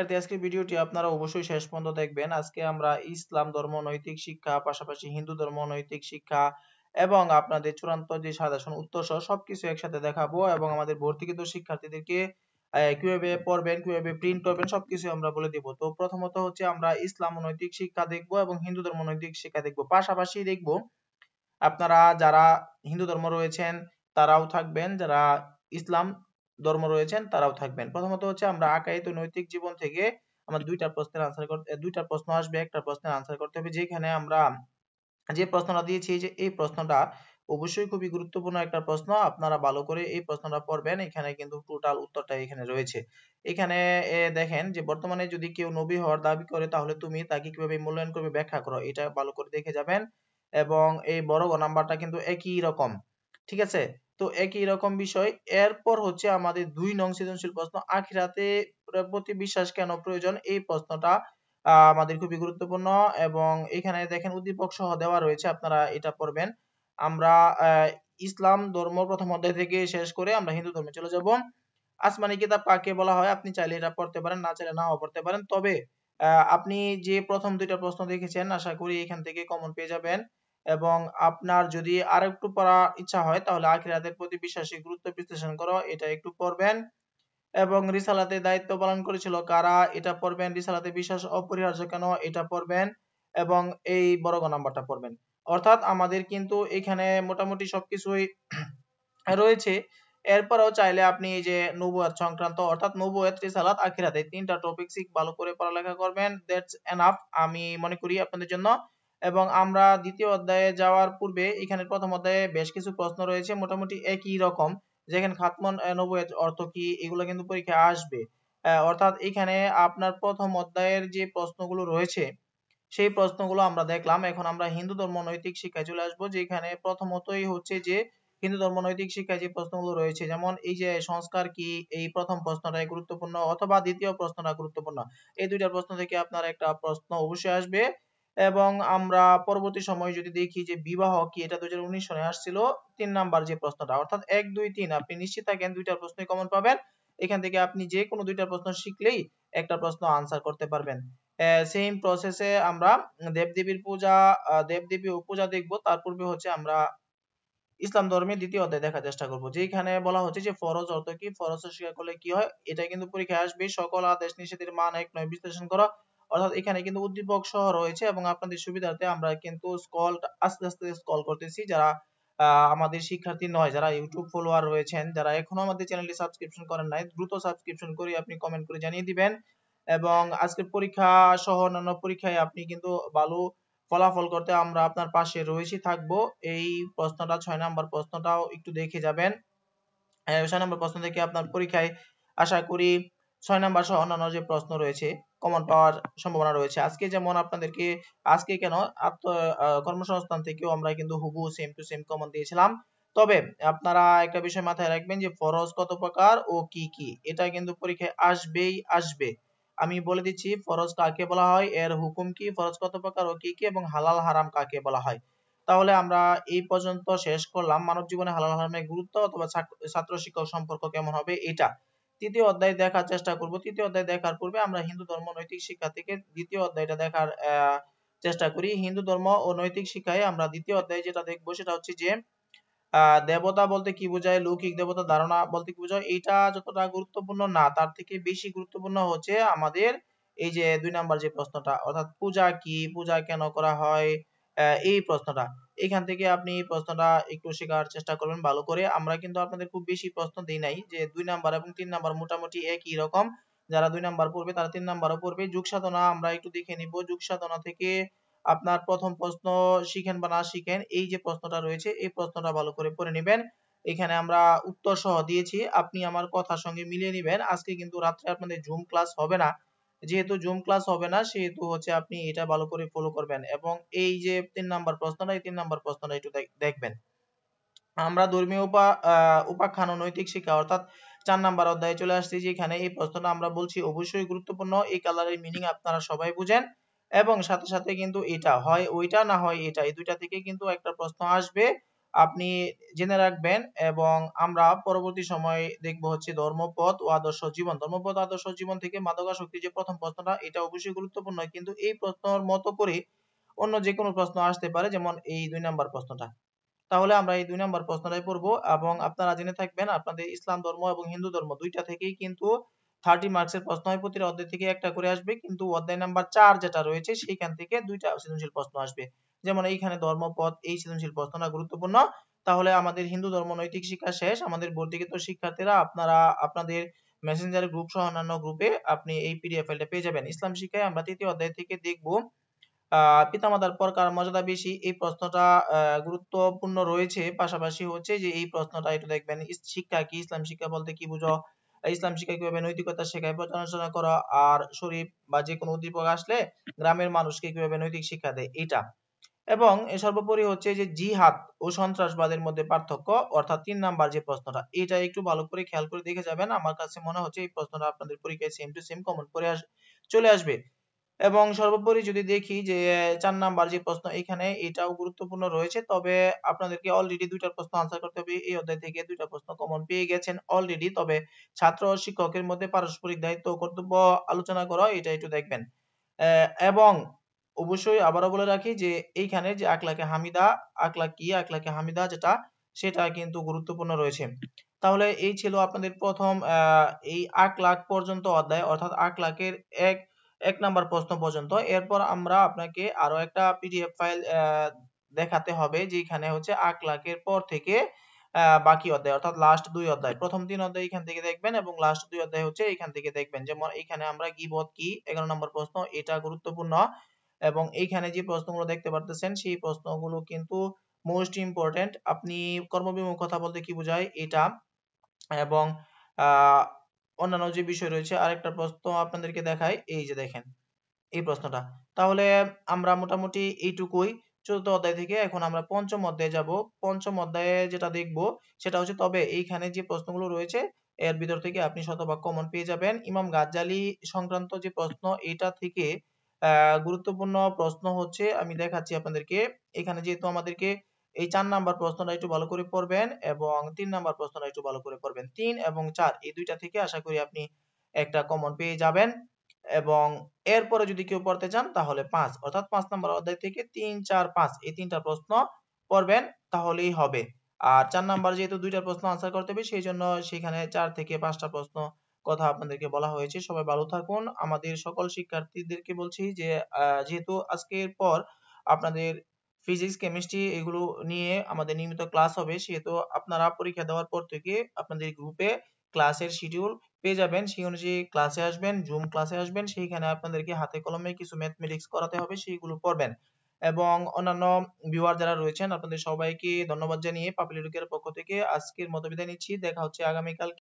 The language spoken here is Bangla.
আজকে ভিডিওটি আপনারা অবশ্যই শেষ পর্যন্ত দেখবেন আজকে আমরা ইসলাম ধর্ম নৈতিক শিক্ষা পাশাপাশি হিন্দু ধর্ম নৈতিক শিক্ষা এবং আপনাদের চূড়ান্ত যে সাধারণ উত্তর সহ সবকিছু একসাথে দেখাবো এবং আমাদের ভর্তিকৃত শিক্ষার্থীদেরকে কিভাবে পড়বেন কিভাবে প্রিন্ট করবেন সবকিছু আমরা বলে তো প্রথমত হচ্ছে আমরা ইসলাম নৈতিক শিক্ষা এবং হিন্দু ধর্ম নৈতিক শিক্ষা পাশাপাশি আপনারা যারা হিন্দু ধর্ম রয়েছেন তারাও থাকবেন যারা ইসলাম ধর্ম রয়েছেন তারাও থাকবেন প্রথমত হচ্ছে আমরা আকায়িত নৈতিক জীবন থেকে আমরা দুইটা প্রশ্নের আনসার করতে দুইটা প্রশ্ন আসবে একটা প্রশ্নের আনসার করতে হবে যেখানে আমরা যে প্রশ্নটা দিয়েছি যে এই প্রশ্নটা অবশ্যই খুবই গুরুত্বপূর্ণ একটা প্রশ্ন আপনারা ভালো করে এই প্রশ্নটা পড়বেন এখানে কিন্তু টোটাল উত্তরটা এখানে রয়েছে এখানে দেখেন যে বর্তমানে যদি কেউ নবী হওয়ার দাবি করে তাহলে তুমি তাকে কিভাবে মূল্যায়ন করবে ব্যাখ্যা করো এটা ভালো করে দেখে যাবেন এবং এই বড় নাম্বারটা কিন্তু একই রকম ঠিক আছে তো একই রকম বিষয় এরপর হচ্ছে আমাদের দুই নং সৃজনশীল প্রশ্ন আখিরাতে প্রতি বিশ্বাস কেন প্রয়োজন এই প্রশ্নটা আমাদের খুবই গুরুত্বপূর্ণ এবং এখানে দেখেন উদ্দীপক সহ দেওয়া রয়েছে আপনারা এটা পড়বেন আমরা ইসলাম ধর্ম প্রথম অধ্যায় থেকে শেষ করে আমরা হিন্দু ধর্মে চলে যাব আসমানি কিতাব কাকে বলা হয় আপনি চাইলে এটা পড়তে পারেন না চাইলে নাও পড়তে পারেন তবে আপনি যে প্রথম দুইটা প্রশ্ন দেখেছেন আশা করি এখান থেকে কমন পেয়ে যাবেন এবং আপনার যদি আর একটু পড়ার ইচ্ছা হয় তাহলে আখিরাতের প্রতি বিশ্বাসী গুরুত্ব বিশ্লেষণ করো এটা একটু পড়বেন এবং রিসালাতে দায়িত্ব পালন করেছিল কারা এটা পড়বেন রিসালাতে বিশ্বাস অপরিহার্য কেন এটা পড়বেন এবং এই বড় নাম্বারটা পড়বেন অর্থাৎ আমাদের কিন্তু এখানে মোটামুটি সবকিছুই রয়েছে এরপরও চাইলে আপনি এই যে নবুয়াত সংক্রান্ত অর্থাৎ নবুয়াত রিসালাত আখিরাতে তিনটা টপিক ভালো করে পড়ালেখা করবেন দ্যাটস এনাফ আমি মনে করি আপনাদের জন্য এবং আমরা দ্বিতীয় অধ্যায়ে যাওয়ার পূর্বে এখানে প্রথম অধ্যায়ে বেশ কিছু প্রশ্ন রয়েছে মোটামুটি একই রকম যেখানে খাতমন নবুয়ের অর্থ কি এগুলো কিন্তু পরীক্ষা আসবে অর্থাৎ এখানে আপনার প্রথম অধ্যায়ের যে প্রশ্নগুলো রয়েছে সেই প্রশ্নগুলো আমরা দেখলাম এখন আমরা হিন্দু ধর্ম নৈতিক শিক্ষায় চলে আসবো যেখানে প্রথমতই হচ্ছে যে হিন্দু ধর্ম নৈতিক শিক্ষায় যে প্রশ্নগুলো রয়েছে যেমন এই যে সংস্কার কি এই প্রথম প্রশ্নটা গুরুত্বপূর্ণ অথবা দ্বিতীয় প্রশ্নটা গুরুত্বপূর্ণ এই দুইটা প্রশ্ন থেকে আপনার একটা প্রশ্ন অবশ্যই আসবে এবং আমরা পরবর্তী সময় যদি দেখি যে বিবাহ কি এটা দুই হাজার উনিশ সালে আসছিল তিন নাম্বার যে প্রশ্নটা অর্থাৎ এক দুই তিন আপনি নিশ্চিত থাকেন দুইটা প্রশ্নই কমন পাবেন এখান থেকে আপনি যে কোনো দুইটা প্রশ্ন শিখলেই একটা প্রশ্ন আনসার করতে পারবেন সেম প্রসেসে আমরা দেবদেবীর পূজা দেবদেবী পূজা দেখব তার পূর্বে হচ্ছে আমরা ইসলাম ধর্মের দ্বিতীয় অধ্যায় দেখার চেষ্টা করব যেখানে বলা হচ্ছে যে ফরজ অর্থ কি ফরজ স্বীকার করলে কি হয় এটা কিন্তু পরীক্ষায় আসবে সকল আদেশ নিষেধের মান এক নয় বিশ্লেষণ করো অর্থাৎ এখানে কিন্তু উদ্দীপক সহ রয়েছে এবং আপনাদের সুবিধার্থে আমরা কিন্তু আস্তে আস্তে স্কল করতেছি যারা আমাদের শিক্ষার্থী নয় যারা ইউটিউব ফলোয়ার রয়েছেন যারা এখনো আমাদের চ্যানেলটি সাবস্ক্রিপশন করেন নাই দ্রুত সাবস্ক্রিপশন করে আপনি কমেন্ট করে জানিয়ে দিবেন এবং আজকের পরীক্ষা সহ অন্যান্য পরীক্ষায় আপনি কিন্তু ভালো ফলাফল করতে আমরা আপনার পাশে রয়েছি থাকবো এই প্রশ্নটা ছয় নাম্বার প্রশ্নটাও একটু দেখে যাবেন ছয় নাম্বার প্রশ্ন থেকে আপনার পরীক্ষায় আশা করি ছয় নাম্বার সহ অন্যান্য যে প্রশ্ন রয়েছে কমন পাওয়ার সম্ভাবনা রয়েছে আজকে যেমন আপনাদেরকে আজকে কেন আত্ম কর্মসংস্থান থেকেও আমরা কিন্তু হুবু সেম টু সেম কমন দিয়েছিলাম তবে আপনারা একটা বিষয় মাথায় রাখবেন যে ফরজ কত প্রকার ও কি কি এটা কিন্তু পরীক্ষায় আসবেই আসবে আমি বলে দিচ্ছি ফরজ কাকে বলা হয় এর হুকুম কি ফরজ কত প্রকার ও কি কি এবং হালাল হারাম কাকে বলা হয় তাহলে আমরা এই পর্যন্ত শেষ করলাম মানব জীবনে হালাল হারামের গুরুত্ব অথবা ছাত্র শিক্ষক সম্পর্ক কেমন হবে এটা তৃতীয় অধ্যায় দেখার চেষ্টা করব তৃতীয় অধ্যায় দেখার পূর্বে আমরা হিন্দু ধর্ম নৈতিক শিক্ষা থেকে দ্বিতীয় অধ্যায়টা দেখার চেষ্টা করি হিন্দু ধর্ম ও নৈতিক শিক্ষায় আমরা দ্বিতীয় অধ্যায় যেটা দেখবো সেটা হচ্ছে যে দেবতা বলতে কি বোঝায় লৌকিক দেবতা ধারণা বলতে কি বোঝায় এটা যতটা গুরুত্বপূর্ণ না তার থেকে বেশি গুরুত্বপূর্ণ হচ্ছে আমাদের এই যে দুই নাম্বার যে প্রশ্নটা অর্থাৎ পূজা কি পূজা কেন করা হয় এই প্রশ্নটা এখান থেকে আপনি প্রশ্নটা একটু শেখার চেষ্টা করবেন ভালো করে আমরা কিন্তু আপনাদের খুব বেশি প্রশ্ন দিই নাই যে দুই নাম্বার এবং তিন নাম্বার মোটামুটি একই রকম যারা দুই নাম্বার পড়বে তারা তিন নাম্বারও পড়বে যুগ সাধনা আমরা একটু দেখে নিব যুগ সাধনা থেকে আপনার প্রথম প্রশ্ন শিখেন বা না শিখেন এই যে প্রশ্নটা রয়েছে এই প্রশ্নটা ভালো করে পড়ে নেবেন এখানে আমরা উত্তর সহ দিয়েছি আপনি আমার কথার সঙ্গে মিলিয়ে নেবেন আজকে কিন্তু রাত্রে আপনাদের জুম ক্লাস হবে না যেহেতু জুম ক্লাস হবে না সেহেতু হচ্ছে আপনি এটা ভালো করে ফলো করবেন এবং এই যে তিন নাম্বার প্রশ্নটা এই তিন নাম্বার প্রশ্নটা একটু দেখবেন আমরা ধর্মীয় উপা উপাখ্যান ও নৈতিক শিক্ষা অর্থাৎ চার নাম্বার অধ্যায়ে চলে আসছি যেখানে এই প্রশ্নটা আমরা বলছি অবশ্যই গুরুত্বপূর্ণ এই কালারের মিনিং আপনারা সবাই বুঝেন এবং সাথে সাথে কিন্তু এটা হয় ওইটা না হয় এটা এই দুইটা থেকে কিন্তু একটা প্রশ্ন আসবে আপনি জেনে রাখবেন এবং আমরা পরবর্তী সময়ে দেখব হচ্ছে ধর্মপথ ও আদর্শ জীবন ধর্মপথ আদর্শ জীবন থেকে মাদকাসক্তি যে প্রথম প্রশ্নটা এটা অবশ্যই গুরুত্বপূর্ণ কিন্তু এই প্রশ্নের মতো করে অন্য যে কোনো প্রশ্ন আসতে পারে যেমন এই দুই নাম্বার প্রশ্নটা তাহলে আমরা এই দুই নাম্বার প্রশ্নটাই পড়বো এবং আপনারা জেনে থাকবেন আপনাদের ইসলাম ধর্ম এবং হিন্দু ধর্ম দুইটা থেকেই কিন্তু থার্টি মার্কসের প্রশ্ন হয় প্রতিটা অধ্যায় থেকে একটা করে আসবে কিন্তু অধ্যায় নাম্বার চার যেটা রয়েছে সেইখান থেকে দুইটা সৃজনশীল প্রশ্ন আসবে যেমন এইখানে ধর্ম এই সৃজনশীল প্রশ্নটা গুরুত্বপূর্ণ তাহলে আমাদের হিন্দু ধর্ম নৈতিক শিক্ষা শেষ আমাদের ভর্তিকৃত শিক্ষার্থীরা আপনারা আপনাদের মেসেঞ্জার গ্রুপ সহ অন্যান্য গ্রুপে আপনি এই পিডিএফ ফাইলটা পেয়ে যাবেন ইসলাম শিক্ষায় আমরা তৃতীয় অধ্যায় থেকে দেখব পিতামাতার পর কার মর্যাদা বেশি এই প্রশ্নটা গুরুত্বপূর্ণ রয়েছে পাশাপাশি হচ্ছে যে এই প্রশ্নটা একটু দেখবেন শিক্ষা কি ইসলাম শিক্ষা বলতে কি বুঝো ইসলাম শিক্ষা কিভাবে নৈতিকতা শেখায় পর্যালোচনা করা আর শরীফ বা যে কোনো উদ্দীপক আসলে গ্রামের মানুষকে কিভাবে নৈতিক শিক্ষা দেয় এটা এবং সর্বোপরি হচ্ছে যে জিহাদ ও সন্ত্রাসবাদের মধ্যে পার্থক্য অর্থাৎ তিন নাম্বার যে প্রশ্নটা এটা একটু ভালো করে খেয়াল করে দেখে যাবেন আমার কাছে মনে হচ্ছে এই প্রশ্নটা আপনাদের পরীক্ষায় সেম টু সেম কমন করে চলে আসবে এবং সর্বোপরি যদি দেখি যে চার নাম্বার যে প্রশ্ন এখানে এটাও গুরুত্বপূর্ণ রয়েছে তবে আপনাদেরকে অলরেডি দুইটা প্রশ্ন আনসার করতে হবে এই অধ্যায় থেকে দুইটা প্রশ্ন কমন পেয়ে গেছেন অলরেডি তবে ছাত্র ও শিক্ষকের মধ্যে পারস্পরিক দায়িত্ব কর্তব্য আলোচনা করা এটা একটু দেখবেন এবং অবশ্যই আবারও বলে রাখি যে এইখানে যে আকলাকে হামিদা আকলা কি আকলাকে হামিদা যেটা সেটা কিন্তু গুরুত্বপূর্ণ রয়েছে তাহলে এই ছিল আপনাদের প্রথম এই আক লাখ পর্যন্ত অধ্যায় অর্থাৎ আক লাখের এক এক নাম্বার প্রশ্ন পর্যন্ত এরপর আমরা আপনাকে আরো একটা পিডিএফ ফাইল দেখাতে হবে যেখানে হচ্ছে আক লাখের পর থেকে বাকি অধ্যায় অর্থাৎ লাস্ট দুই অধ্যায় প্রথম তিন অধ্যায় এখান থেকে দেখবেন এবং লাস্ট দুই অধ্যায় হচ্ছে এখান থেকে দেখবেন যেমন এখানে আমরা কি গিবত কি এগারো নম্বর প্রশ্ন এটা গুরুত্বপূর্ণ এবং এইখানে যে প্রশ্নগুলো দেখতে পারতেছেন সেই প্রশ্নগুলো কিন্তু মোস্ট ইম্পর্টেন্ট আপনি কর্মবিমুখ কথা বলতে কি বোঝায় এটা এবং অন্যান্য যে বিষয় রয়েছে আরেকটা প্রশ্ন আপনাদেরকে দেখায় এই যে দেখেন এই প্রশ্নটা তাহলে আমরা মোটামুটি এইটুকুই চতুর্থ অধ্যায় থেকে এখন আমরা পঞ্চম অধ্যায়ে যাব পঞ্চম অধ্যায়ে যেটা দেখব সেটা হচ্ছে তবে এইখানে যে প্রশ্নগুলো রয়েছে এর ভিতর থেকে আপনি শতভাগ কমন পেয়ে যাবেন ইমাম গাজ্জালি সংক্রান্ত যে প্রশ্ন এটা থেকে গুরুত্বপূর্ণ প্রশ্ন হচ্ছে আমি দেখাচ্ছি আপনাদেরকে এখানে যেহেতু আমাদেরকে এই চার নাম্বার প্রশ্নটা একটু ভালো করে পড়বেন এবং তিন নাম্বার প্রশ্নটা একটু ভালো করে পড়বেন তিন এবং চার এই দুইটা থেকে আশা করি আপনি একটা কমন পেয়ে যাবেন এবং এরপরে যদি কেউ পড়তে চান তাহলে পাঁচ অর্থাৎ পাঁচ নাম্বার অধ্যায় থেকে তিন চার পাঁচ এই তিনটা প্রশ্ন পড়বেন তাহলেই হবে আর চার নাম্বার যেহেতু দুইটা প্রশ্ন আনসার করতে হবে সেই জন্য সেখানে চার থেকে পাঁচটা প্রশ্ন কথা আপনাদেরকে বলা হয়েছে সবাই ভালো থাকুন আমাদের সকল শিক্ষার্থীদেরকে বলছি যে যেহেতু আজকের পর আপনাদের ফিজিক্স কেমিস্ট্রি এগুলো নিয়ে আমাদের নিয়মিত ক্লাস হবে সেহেতু আপনারা পরীক্ষা দেওয়ার পর থেকে আপনাদের গ্রুপে ক্লাসের শিডিউল পেয়ে যাবেন সেই অনুযায়ী ক্লাসে আসবেন জুম ক্লাসে আসবেন সেইখানে আপনাদেরকে হাতে কলমে কিছু ম্যাথমেটিক্স করাতে হবে সেইগুলো পড়বেন এবং অন্যান্য ভিউয়ার যারা রয়েছেন আপনাদের সবাইকে ধন্যবাদ জানিয়ে পাপলি পক্ষ থেকে আজকের মতো বিদায় নিচ্ছি দেখা হচ্ছে আগামীকাল